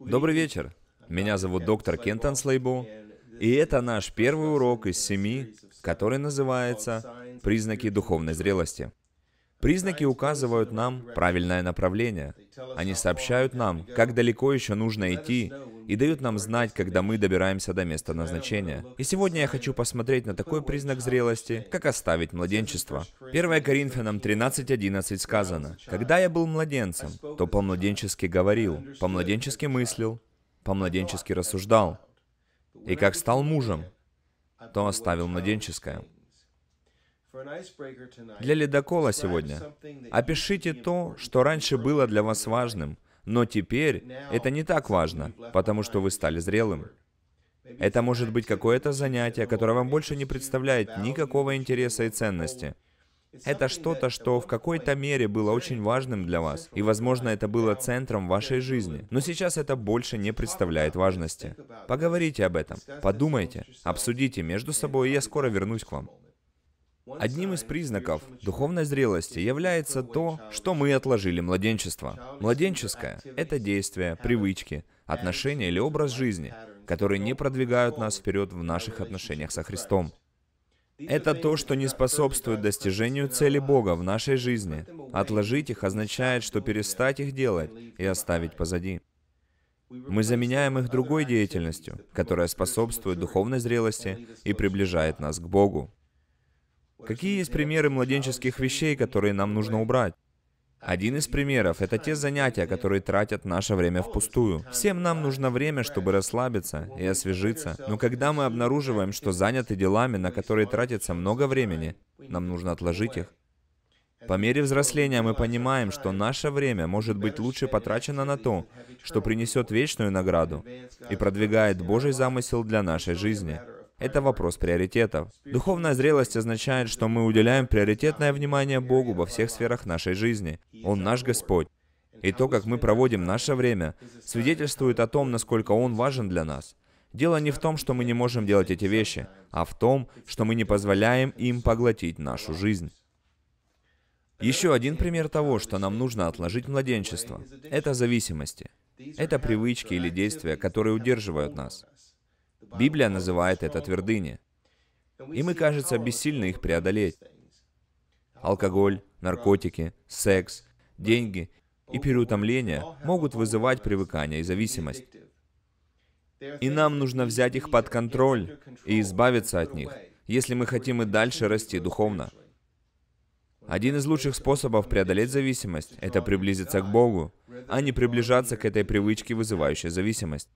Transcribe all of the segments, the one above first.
Добрый вечер. Меня зовут доктор Кентон Слейбо, и это наш первый урок из семи, который называется «Признаки духовной зрелости». Признаки указывают нам правильное направление. Они сообщают нам, как далеко еще нужно идти, и дают нам знать, когда мы добираемся до места назначения. И сегодня я хочу посмотреть на такой признак зрелости, как оставить младенчество. 1 Коринфянам 13.11 сказано, «Когда я был младенцем, то по-младенчески говорил, по-младенчески мыслил, по-младенчески рассуждал, и как стал мужем, то оставил младенческое». Для ледокола сегодня опишите то, что раньше было для вас важным, но теперь это не так важно, потому что вы стали зрелым. Это может быть какое-то занятие, которое вам больше не представляет никакого интереса и ценности. Это что-то, что в какой-то мере было очень важным для вас, и, возможно, это было центром вашей жизни, но сейчас это больше не представляет важности. Поговорите об этом, подумайте, обсудите между собой, и я скоро вернусь к вам. Одним из признаков духовной зрелости является то, что мы отложили младенчество. Младенческое — это действия, привычки, отношения или образ жизни, которые не продвигают нас вперед в наших отношениях со Христом. Это то, что не способствует достижению цели Бога в нашей жизни. Отложить их означает, что перестать их делать и оставить позади. Мы заменяем их другой деятельностью, которая способствует духовной зрелости и приближает нас к Богу. Какие есть примеры младенческих вещей, которые нам нужно убрать? Один из примеров — это те занятия, которые тратят наше время впустую. Всем нам нужно время, чтобы расслабиться и освежиться. Но когда мы обнаруживаем, что заняты делами, на которые тратится много времени, нам нужно отложить их. По мере взросления мы понимаем, что наше время может быть лучше потрачено на то, что принесет вечную награду и продвигает Божий замысел для нашей жизни. Это вопрос приоритетов. Духовная зрелость означает, что мы уделяем приоритетное внимание Богу во всех сферах нашей жизни. Он наш Господь. И то, как мы проводим наше время, свидетельствует о том, насколько Он важен для нас. Дело не в том, что мы не можем делать эти вещи, а в том, что мы не позволяем им поглотить нашу жизнь. Еще один пример того, что нам нужно отложить младенчество. Это зависимости. Это привычки или действия, которые удерживают нас. Библия называет это твердыни. И мы, кажется, бессильны их преодолеть. Алкоголь, наркотики, секс, деньги и переутомление могут вызывать привыкание и зависимость. И нам нужно взять их под контроль и избавиться от них, если мы хотим и дальше расти духовно. Один из лучших способов преодолеть зависимость – это приблизиться к Богу, а не приближаться к этой привычке, вызывающей зависимость.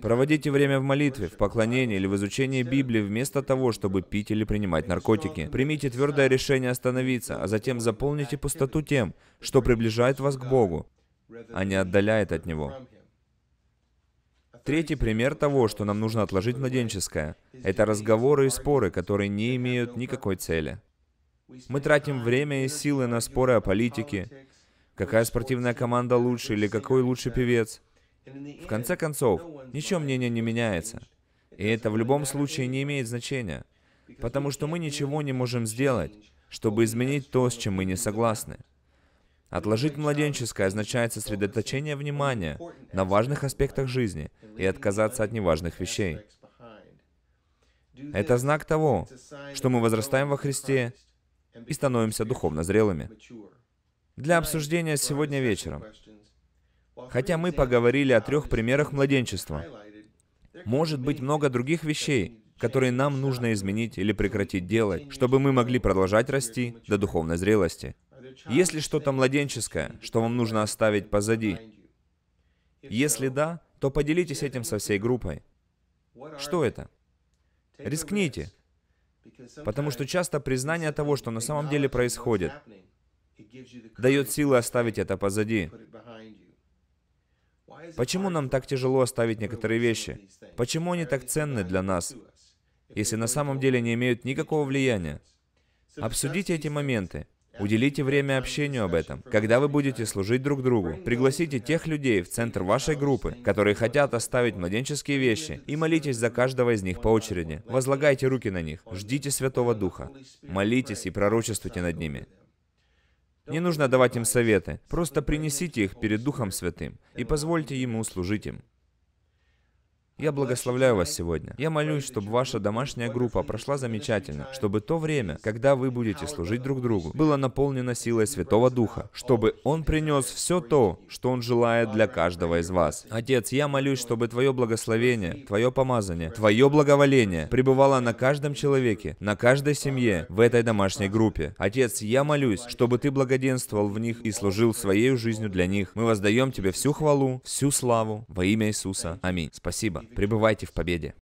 Проводите время в молитве, в поклонении или в изучении Библии вместо того, чтобы пить или принимать наркотики. Примите твердое решение остановиться, а затем заполните пустоту тем, что приближает вас к Богу, а не отдаляет от Него. Третий пример того, что нам нужно отложить младенческое, это разговоры и споры, которые не имеют никакой цели. Мы тратим время и силы на споры о политике, какая спортивная команда лучше или какой лучший певец. В конце концов, ничего мнение не меняется. И это в любом случае не имеет значения, потому что мы ничего не можем сделать, чтобы изменить то, с чем мы не согласны. Отложить младенческое означает сосредоточение внимания на важных аспектах жизни и отказаться от неважных вещей. Это знак того, что мы возрастаем во Христе и становимся духовно зрелыми. Для обсуждения сегодня вечером. Хотя мы поговорили о трех примерах младенчества, может быть много других вещей, которые нам нужно изменить или прекратить делать, чтобы мы могли продолжать расти до духовной зрелости. Если что-то младенческое, что вам нужно оставить позади? Если да, то поделитесь этим со всей группой. Что это? Рискните, Потому что часто признание того, что на самом деле происходит, дает силы оставить это позади. Почему нам так тяжело оставить некоторые вещи? Почему они так ценны для нас, если на самом деле не имеют никакого влияния? Обсудите эти моменты. Уделите время общению об этом. Когда вы будете служить друг другу, пригласите тех людей в центр вашей группы, которые хотят оставить младенческие вещи, и молитесь за каждого из них по очереди. Возлагайте руки на них, ждите Святого Духа, молитесь и пророчествуйте над ними. Не нужно давать им советы, просто принесите их перед Духом Святым и позвольте Ему служить им. Я благословляю вас сегодня. Я молюсь, чтобы ваша домашняя группа прошла замечательно, чтобы то время, когда вы будете служить друг другу, было наполнено силой Святого Духа, чтобы Он принес все то, что Он желает для каждого из вас. Отец, я молюсь, чтобы Твое благословение, Твое помазание, Твое благоволение пребывало на каждом человеке, на каждой семье в этой домашней группе. Отец, я молюсь, чтобы Ты благоденствовал в них и служил своей жизнью для них. Мы воздаем Тебе всю хвалу, всю славу во имя Иисуса. Аминь. Спасибо. Пребывайте в победе!